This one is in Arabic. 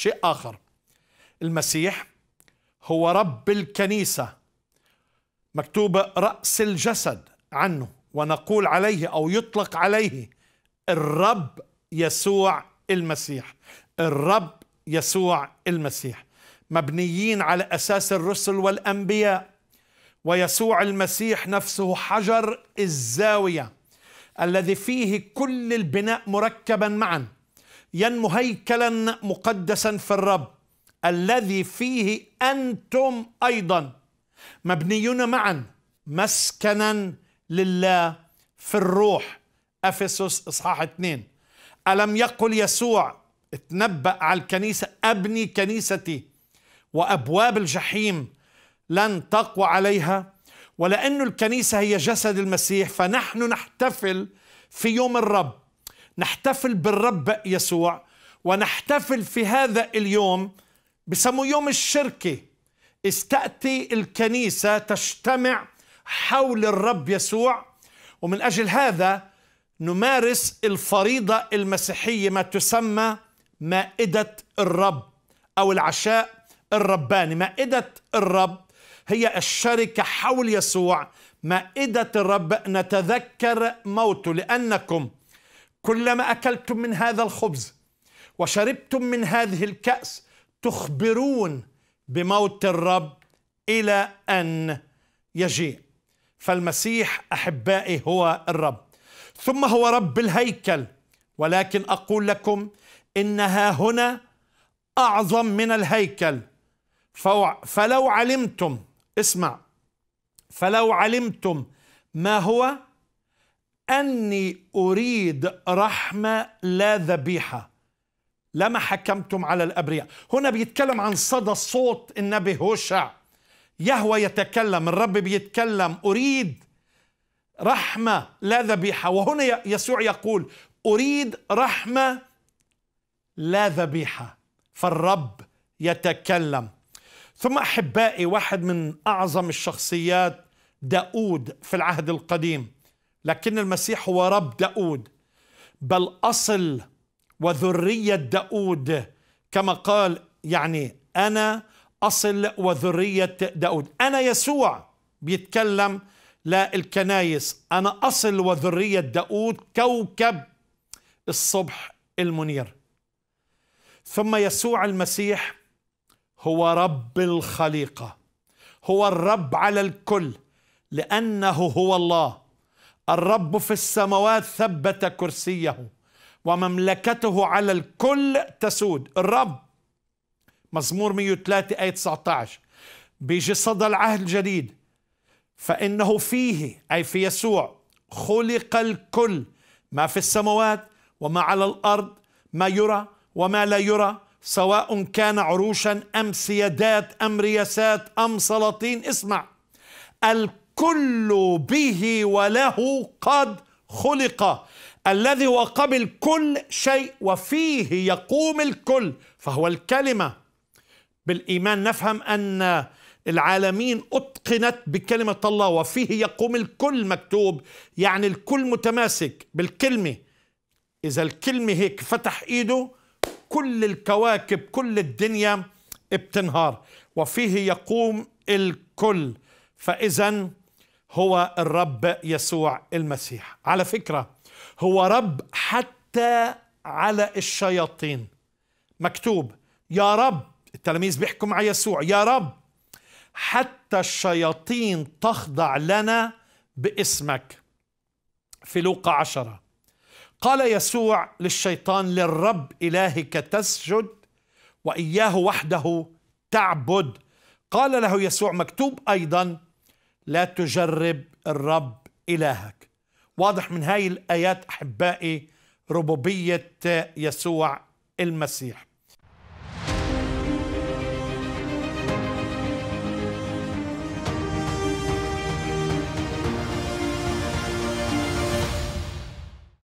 شيء آخر المسيح هو رب الكنيسة مكتوبة رأس الجسد عنه ونقول عليه أو يطلق عليه الرب يسوع المسيح الرب يسوع المسيح مبنيين على أساس الرسل والأنبياء ويسوع المسيح نفسه حجر الزاوية الذي فيه كل البناء مركبا معا ينمو هيكلا مقدسا في الرب الذي فيه انتم ايضا مبنيون معا مسكنا لله في الروح افسس اصحاح 2 الم يقل يسوع اتنبأ على الكنيسه ابني كنيستي وابواب الجحيم لن تقوى عليها ولأن الكنيسة هي جسد المسيح فنحن نحتفل في يوم الرب نحتفل بالرب يسوع ونحتفل في هذا اليوم بسموه يوم الشركة استأتي الكنيسة تجتمع حول الرب يسوع ومن أجل هذا نمارس الفريضة المسيحية ما تسمى مائدة الرب أو العشاء الرباني مائدة الرب هي الشركة حول يسوع مائدة الرب نتذكر موته لأنكم كلما أكلتم من هذا الخبز وشربتم من هذه الكأس تخبرون بموت الرب إلى أن يجيء فالمسيح أحبائي هو الرب ثم هو رب الهيكل ولكن أقول لكم إنها هنا أعظم من الهيكل فلو علمتم اسمع فلو علمتم ما هو أني أريد رحمة لا ذبيحة لما حكمتم على الأبرياء هنا بيتكلم عن صدى صوت النبي هوشع يهوى يتكلم الرب بيتكلم أريد رحمة لا ذبيحة وهنا يسوع يقول أريد رحمة لا ذبيحة فالرب يتكلم ثم أحبائي واحد من أعظم الشخصيات داود في العهد القديم لكن المسيح هو رب داود بل أصل وذرية داود كما قال يعني أنا أصل وذرية داود أنا يسوع بيتكلم لا الكنايس أنا أصل وذرية داود كوكب الصبح المنير ثم يسوع المسيح هو رب الخليقة هو الرب على الكل لأنه هو الله الرب في السماوات ثبت كرسيه ومملكته على الكل تسود الرب مزمور 103 آية 19 بيجي صدى العهد الجديد فإنه فيه أي في يسوع خلق الكل ما في السماوات وما على الأرض ما يرى وما لا يرى سواء كان عروشا أم سيادات أم رياسات أم سلاطين اسمع الكل الكل به وله قد خلق الذي هو قبل كل شيء وفيه يقوم الكل فهو الكلمه بالايمان نفهم ان العالمين اتقنت بكلمه الله وفيه يقوم الكل مكتوب يعني الكل متماسك بالكلمه اذا الكلمه هيك فتح ايده كل الكواكب كل الدنيا بتنهار وفيه يقوم الكل فاذا هو الرب يسوع المسيح على فكرة هو رب حتى على الشياطين مكتوب يا رب التلاميذ بيحكوا مع يسوع يا رب حتى الشياطين تخضع لنا باسمك في لوقا عشرة قال يسوع للشيطان للرب إلهك تسجد وإياه وحده تعبد قال له يسوع مكتوب أيضا لا تجرب الرب إلهك واضح من هاي الآيات أحبائي ربوبية يسوع المسيح